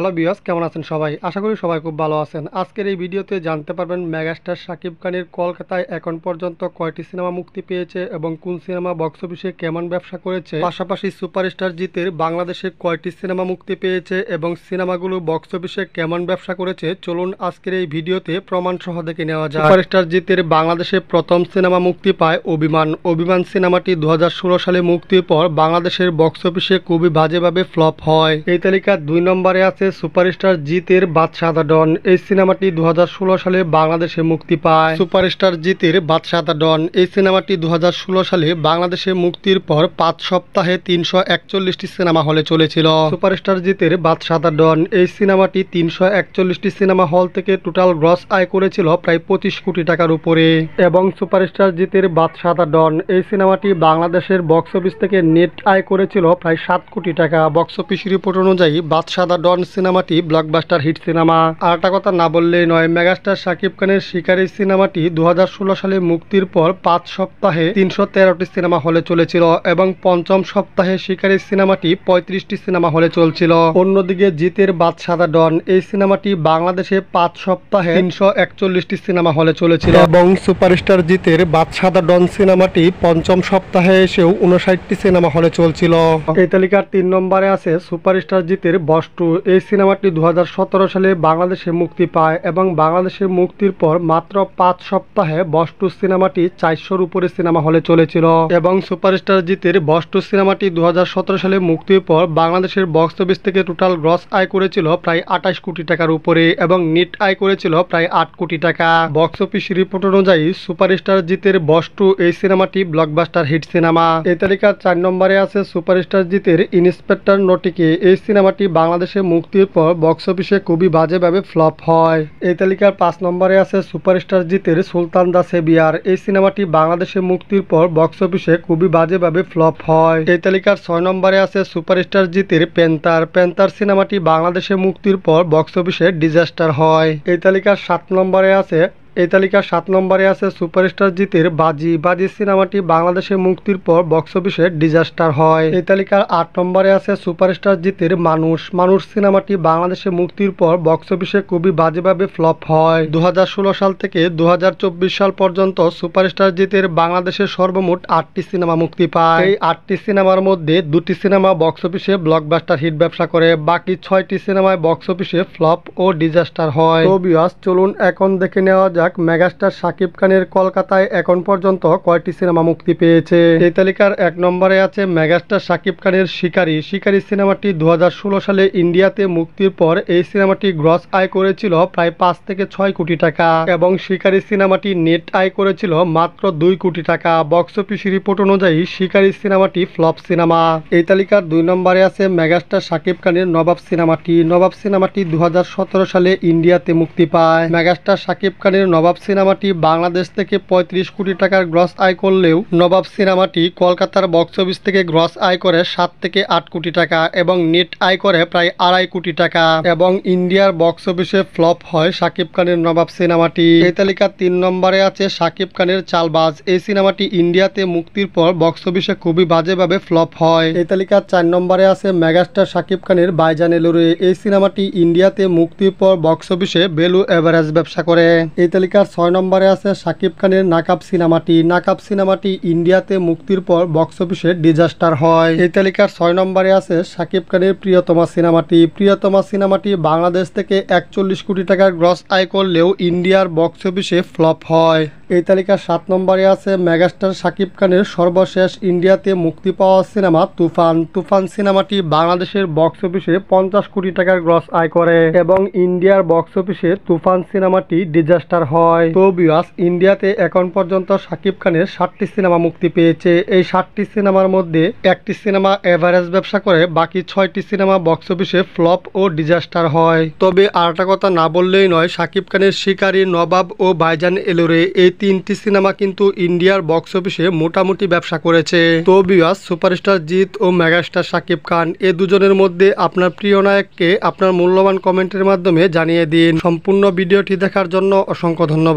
hello বিয়স কেমন আছেন সবাই আশা করি সবাই খুব ভালো আছেন আজকের এই ভিডিওতে জানতে পারবেন মেগাস্টার শাকিব খানের কলকাতায় এখন পর্যন্ত কয়টি সিনেমা মুক্তি পেয়েছে এবং কোন সিনেমা বক্স অফিসে কেমন ব্যবসা করেছে পাশাপাশি সুপারস্টার জিতের বাংলাদেশে কয়টি সিনেমা মুক্তি পেয়েছে এবং সিনেমাগুলো বক্স অফিসে কেমন ব্যবসা করেছে চলুন আজকের এই ভিডিওতে প্রমাণ সহ দেখে নেওয়া যায় সুপারস্টার জিতের বাংলাদেশে প্রথম সিনেমা মুক্তি পায় অভিমান অভিমান সিনেমাটি দু সালে মুক্তির পর বাংলাদেশের বক্স অফিসে খুবই বাজেভাবে ফ্লপ হয় এই তালিকা দুই নম্বরে আছে সুপারস্টার জিতের বাদশাদা ডন এই সিনেমাটি দু সালে বাংলাদেশে মুক্তি পায় সুপারস্টার জিতের বাদশাদা ডন এই সিনেমাটি দু সালে বাংলাদেশে মুক্তির পর পাঁচ সপ্তাহে তিনশো একচল্লিশটি সিনেমা হলে চলেছিল সুপারস্টার জিতের বাদশাদা ডন এই সিনেমাটি তিনশো একচল্লিশটি সিনেমা হল থেকে টোটাল গ্রস আয় করেছিল প্রায় পঁচিশ কোটি টাকার উপরে এবং সুপারস্টার জিতের বাদশাদা ডন এই সিনেমাটি বাংলাদেশের বক্স অফিস থেকে নেট আয় করেছিল প্রায় সাত কোটি টাকা বক্স অফিস রিপোর্ট অনুযায়ী বাদশাদা ডন সিনেমাটি ব্লকবাস্টার হিট সিনেমা আর একটা কথা না বললেই নয় মেগাস্টার শাকিব খানের শিকারী সিনেমাটি দু সালে মুক্তির পর পাঁচ সপ্তাহে তিনশো তেরোটি সিনেমা হলে চলেছিল এবং পঞ্চম সপ্তাহে শিকারি সিনেমাটি পঁয়ত্রিশটি সিনেমা হলে চলছিল অন্যদিকে জিতের বাদশাদা ডন এই সিনেমাটি বাংলাদেশে পাঁচ সপ্তাহে তিনশো একচল্লিশটি সিনেমা হলে চলেছিল এবং সুপারস্টার জিতের বাদশাদা ডন সিনেমাটি পঞ্চম সপ্তাহে এসেও উনষাটটি সিনেমা হলে চলছিল এই তালিকার তিন নম্বরে আছে সুপারস্টার জিতের বস্টু এই এই সিনেমাটি দু সালে বাংলাদেশে মুক্তি পায় এবং বাংলাদেশে মুক্তির পর মাত্র পাঁচ সপ্তাহে বস্টু সিনেমাটি চারশোর উপরে সিনেমা হলে চলেছিল এবং সুপারস্টার জিতের বস্টু সিনেমাটি দু সালে মুক্তির পর বাংলাদেশের বক্স অফিস থেকে টোটাল গ্রস আয় করেছিল প্রায় আঠাশ কোটি টাকার উপরে এবং নিট আয় করেছিল প্রায় আট কোটি টাকা বক্স অফিস রিপোর্ট অনুযায়ী সুপারস্টার জিতের বস্টু এই সিনেমাটি ব্লকবাস্টার হিট সিনেমা এই তালিকার চার নম্বরে আছে সুপারস্টার জিতের ইন্সপেক্টর নটিকে এই সিনেমাটি বাংলাদেশে মুক্তি মুক্তির পর বক্স অফিসে খুবই বাজেভাবে ফ্লপ হয় এই তালিকার পাঁচ নম্বরে আছে সুপারস্টার জিতের সুলতান দা সেবিয়ার এই সিনেমাটি বাংলাদেশে মুক্তির পর বক্স অফিসে খুবই বাজেভাবে ফ্লপ হয় এই তালিকার ছয় নম্বরে আছে সুপারস্টার জিতের পেন্তার পেন্তার সিনেমাটি বাংলাদেশে মুক্তির পর বক্স অফিসে ডিজাস্টার হয় এই তালিকার সাত নম্বরে আছে এই তালিকার সাত নম্বরে আছে সুপারস্টার জিতের বাজি বাজি সিনেমাটি বাংলাদেশে মুক্তির পর বক্স অফিসে ডিজাস্টার হয় এই তালিকার আট নম্বরে আছে সুপারস্টার জিতের মানুষ মানুষ সিনেমাটি বাংলাদেশে মুক্তির পর বক্স অফিসে খুবই বাজেভাবে ফ্লপ হয় দু সাল থেকে দু সাল পর্যন্ত সুপারস্টার জিতের বাংলাদেশে সর্বমোট আটটি সিনেমা মুক্তি পায় এই আটটি সিনেমার মধ্যে দুটি সিনেমা বক্স অফিসে ব্লকবাস্টার হিট ব্যবসা করে বাকি ছয়টি সিনেমায় বক্স অফিসে ফ্লপ ও ডিজাস্টার হয় চলুন এখন দেখে নেওয়া যাক পরিচালক মেগাস্টার শাকিব খানের কলকাতায় এখন পর্যন্ত কয়টি সিনেমা মুক্তি পেয়েছে এই তালিকার এক নম্বরে আছে মেগাস্টার শাকিব খানের শিকারী শিকারী সিনেমাটি দু সালে ইন্ডিয়াতে মুক্তির পর এই সিনেমাটি গ্রস আয় করেছিল প্রায় পাঁচ থেকে ছয় কোটি টাকা এবং শিকারী সিনেমাটি নেট আয় করেছিল মাত্র দুই কোটি টাকা বক্স অফিস রিপোর্ট অনুযায়ী শিকারী সিনেমাটি ফ্লপ সিনেমা এই তালিকার দুই নম্বরে আছে মেগাস্টার শাকিব খানের নবাব সিনেমাটি নবাব সিনেমাটি দু সালে ইন্ডিয়াতে মুক্তি পায় মেগাস্টার শাকিব খানের নবাব সিনেমাটি বাংলাদেশ থেকে ৩৫ কোটি টাকার গ্রস আয় করলেও নবাব সিনেমাটি কলকাতার বক্স অফিস থেকে গ্রস আয় করে সাত থেকে আট কোটি টাকা এবং নেট আয় করে প্রায় আড়াই কোটি টাকা এবং ইন্ডিয়ার বক্স অফিসে ফ্লপ হয় শাকিব খানের নবাব সিনেমাটি এই তালিকার তিন নম্বরে আছে শাকিব খানের চালবাজ এই সিনেমাটি ইন্ডিয়াতে মুক্তির পর বক্স অফিসে খুবই বাজেভাবে ফ্লপ হয় এই তালিকার চার নম্বরে আছে মেগাস্টার শাকিব খানের বাইজান এলোরে এই সিনেমাটি ইন্ডিয়াতে মুক্তির পর বক্স অফিসে বেলু এভারেজ ব্যবসা করে এই তালিকার ছয় নম্বরে আছে শাকিব খানের নাকাব সিনেমাটি নাকাব সিনেমাটি ইন্ডিয়াতে মুক্তির পর বক্স অফিসে ডিজাস্টার হয় এই তালিকার ছয় নম্বরে আছে শাকিব খানের প্রিয়তমা সিনেমাটি প্রিয়তমা সিনেমাটি বাংলাদেশ থেকে একচল্লিশ কোটি টাকার গ্রস আয় করলেও ইন্ডিয়ার বক্স অফিসে ফ্লপ হয় এই তালিকার সাত নম্বরে আছে মেগাস্টার শাকিব খানের সর্বশেষ ইন্ডিয়াতে মুক্তি পাওয়া সিনেমা তুফান তুফান সিনেমাটি বাংলাদেশের বক্স অফিসে পঞ্চাশ কোটি টাকার গ্রস আয় করে এবং ইন্ডিয়ার বক্স অফিসে তুফান সিনেমাটি ডিজাস্টার হয় তো বিয়াস ইন্ডিয়াতে এখন পর্যন্ত শাকিব খানের ষাটটি সিনেমা মুক্তি পেয়েছে এই ষাটটি সিনেমার মধ্যে একটি সিনেমা এভারেজ ব্যবসা করে বাকি ছয়টি সিনেমা বক্স অফিসে ফ্লপ ও ডিজাস্টার হয় তবে আর কথা না বললেই নয় শাকিব খানের শিকারী নবাব ও ভাইজান এলোরে এই তিনটি সিনেমা কিন্তু ইন্ডিয়ার বক্স অফিসে মোটামুটি ব্যবসা করেছে তো বিয়াস সুপারস্টার জিৎ ও মেগাস্টার শাকিব খান এ দুজনের মধ্যে আপনার প্রিয় নায়ককে আপনার মূল্যবান কমেন্টের মাধ্যমে জানিয়ে দিন সম্পূর্ণ ভিডিওটি দেখার জন্য অসংখ্য ধন্যবাদ